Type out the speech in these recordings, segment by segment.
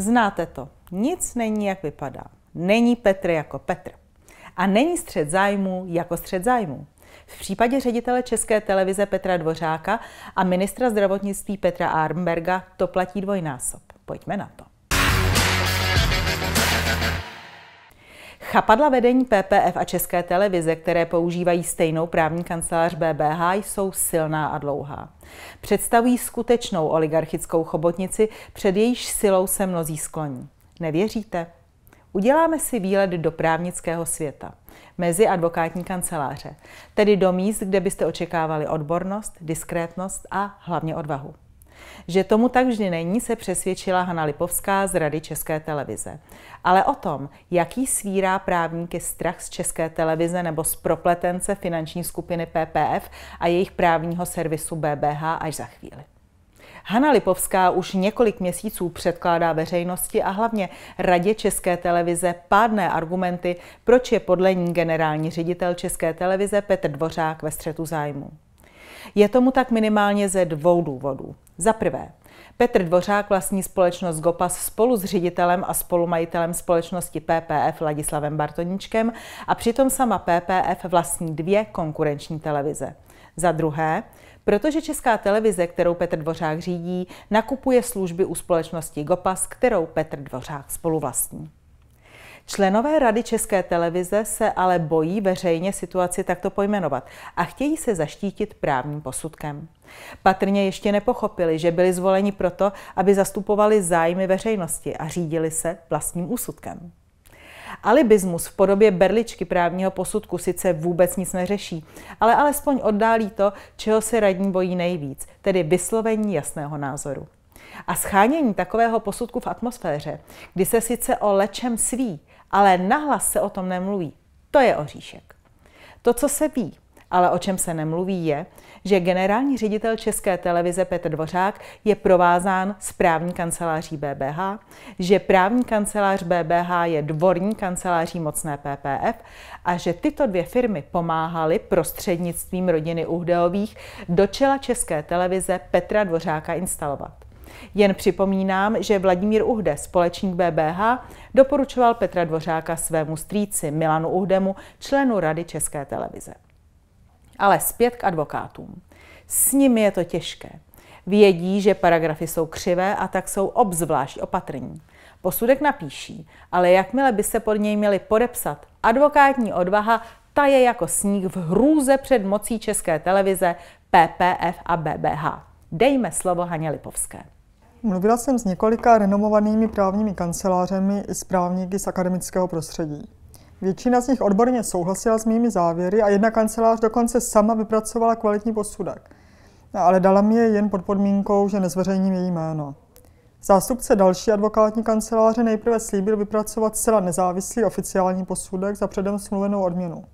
Znáte to. Nic není, jak vypadá. Není Petr jako Petr. A není střed zájmu jako střed zájmu. V případě ředitele České televize Petra Dvořáka a ministra zdravotnictví Petra Armberga to platí dvojnásob. Pojďme na to. Chapadla vedení PPF a České televize, které používají stejnou právní kancelář BBH, jsou silná a dlouhá. Představují skutečnou oligarchickou chobotnici, před jejíž silou se mnozí skloní. Nevěříte? Uděláme si výlet do právnického světa, mezi advokátní kanceláře, tedy do míst, kde byste očekávali odbornost, diskrétnost a hlavně odvahu. Že tomu tak vždy není, se přesvědčila Hanna Lipovská z Rady České televize. Ale o tom, jaký svírá právníky strach z České televize nebo z propletence finanční skupiny PPF a jejich právního servisu BBH až za chvíli. Hana Lipovská už několik měsíců předkládá veřejnosti a hlavně Radě České televize pádné argumenty, proč je podle ní generální ředitel České televize Petr Dvořák ve střetu zájmu. Je tomu tak minimálně ze dvou důvodů. Za prvé, Petr Dvořák vlastní společnost GOPAS spolu s ředitelem a spolumajitelem společnosti PPF Ladislavem Bartoničkem a přitom sama PPF vlastní dvě konkurenční televize. Za druhé, protože Česká televize, kterou Petr Dvořák řídí, nakupuje služby u společnosti GOPAS, kterou Petr Dvořák spoluvlastní. Členové Rady České televize se ale bojí veřejně situaci takto pojmenovat a chtějí se zaštítit právním posudkem. Patrně ještě nepochopili, že byli zvoleni proto, aby zastupovali zájmy veřejnosti a řídili se vlastním úsudkem. Alibismus v podobě berličky právního posudku sice vůbec nic neřeší, ale alespoň oddálí to, čeho se radní bojí nejvíc, tedy vyslovení jasného názoru. A schánění takového posudku v atmosféře, kdy se sice o lečem sví, ale nahlas se o tom nemluví. To je oříšek. To, co se ví, ale o čem se nemluví, je, že generální ředitel České televize Petr Dvořák je provázán s právní kanceláří BBH, že právní kancelář BBH je dvorní kanceláří mocné PPF a že tyto dvě firmy pomáhaly prostřednictvím rodiny Uhdeových do čela České televize Petra Dvořáka instalovat. Jen připomínám, že Vladimír Uhde, společník BBH, doporučoval Petra Dvořáka svému strýci Milanu Uhdemu, členu Rady České televize. Ale zpět k advokátům. S nimi je to těžké. Vědí, že paragrafy jsou křivé a tak jsou obzvlášť opatrní. Posudek napíší, ale jakmile by se pod něj měli podepsat, advokátní odvaha ta je jako sníh v hrůze před mocí České televize, PPF a BBH. Dejme slovo Haně Lipovské. Mluvila jsem s několika renomovanými právními kancelářemi i s právníky z akademického prostředí. Většina z nich odborně souhlasila s mými závěry a jedna kancelář dokonce sama vypracovala kvalitní posudek, ale dala mi je jen pod podmínkou, že nezveřejním její jméno. Zástupce další advokátní kanceláře nejprve slíbil vypracovat zcela nezávislý oficiální posudek za předem smluvenou odměnu.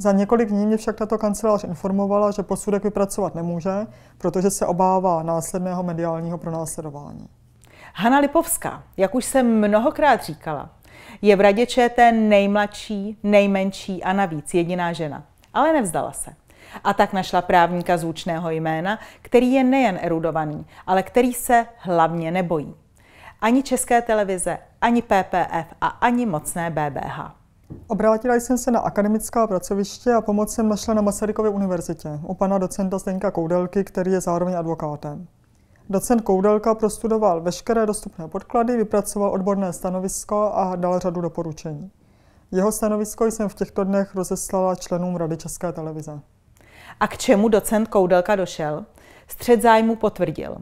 Za několik dní mě však tato kancelář informovala, že posudek vypracovat nemůže, protože se obává následného mediálního pronásledování. Hana Lipovská, jak už jsem mnohokrát říkala, je v radě ČT nejmladší, nejmenší a navíc jediná žena. Ale nevzdala se. A tak našla právníka zvučného jména, který je nejen erudovaný, ale který se hlavně nebojí. Ani České televize, ani PPF a ani mocné BBH. Obrátila jsem se na akademická pracoviště a pomoc jsem našla na Masarykově univerzitě u pana docenta Zdenka Koudelky, který je zároveň advokátem. Docent Koudelka prostudoval veškeré dostupné podklady, vypracoval odborné stanovisko a dal řadu doporučení. Jeho stanovisko jsem v těchto dnech rozeslala členům Rady České televize. A k čemu docent Koudelka došel? Střed zájmu potvrdil.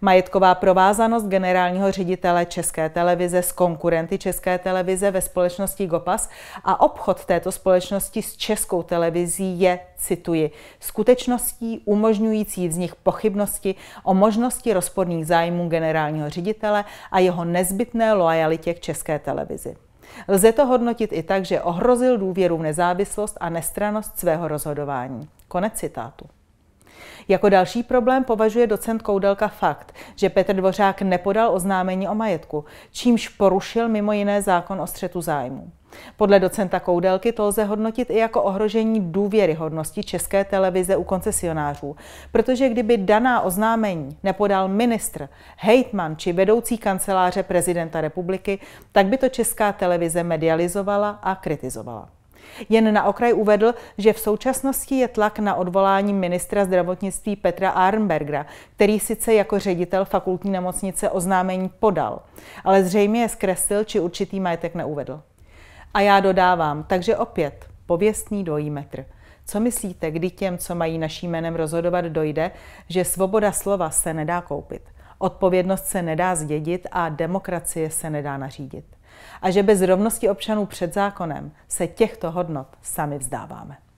Majetková provázanost generálního ředitele České televize s konkurenty České televize ve společnosti GOPAS a obchod této společnosti s Českou televizí je, cituji, skutečností umožňující vznik pochybnosti o možnosti rozporných zájmů generálního ředitele a jeho nezbytné loajalitě k České televizi. Lze to hodnotit i tak, že ohrozil důvěru v nezávislost a nestranost svého rozhodování. Konec citátu. Jako další problém považuje docent Koudelka fakt, že Petr Dvořák nepodal oznámení o majetku, čímž porušil mimo jiné zákon o střetu zájmu. Podle docenta Koudelky to lze hodnotit i jako ohrožení důvěryhodnosti České televize u koncesionářů, protože kdyby daná oznámení nepodal ministr, hejtman či vedoucí kanceláře prezidenta republiky, tak by to Česká televize medializovala a kritizovala. Jen na okraj uvedl, že v současnosti je tlak na odvolání ministra zdravotnictví Petra Arnbergera, který sice jako ředitel fakultní nemocnice oznámení podal, ale zřejmě je zkreslil či určitý majetek neuvedl. A já dodávám, takže opět, pověstný dvojí metr. Co myslíte, kdy těm, co mají naším jménem rozhodovat, dojde, že svoboda slova se nedá koupit? Odpovědnost se nedá zdědit a demokracie se nedá nařídit. A že bez rovnosti občanů před zákonem se těchto hodnot sami vzdáváme.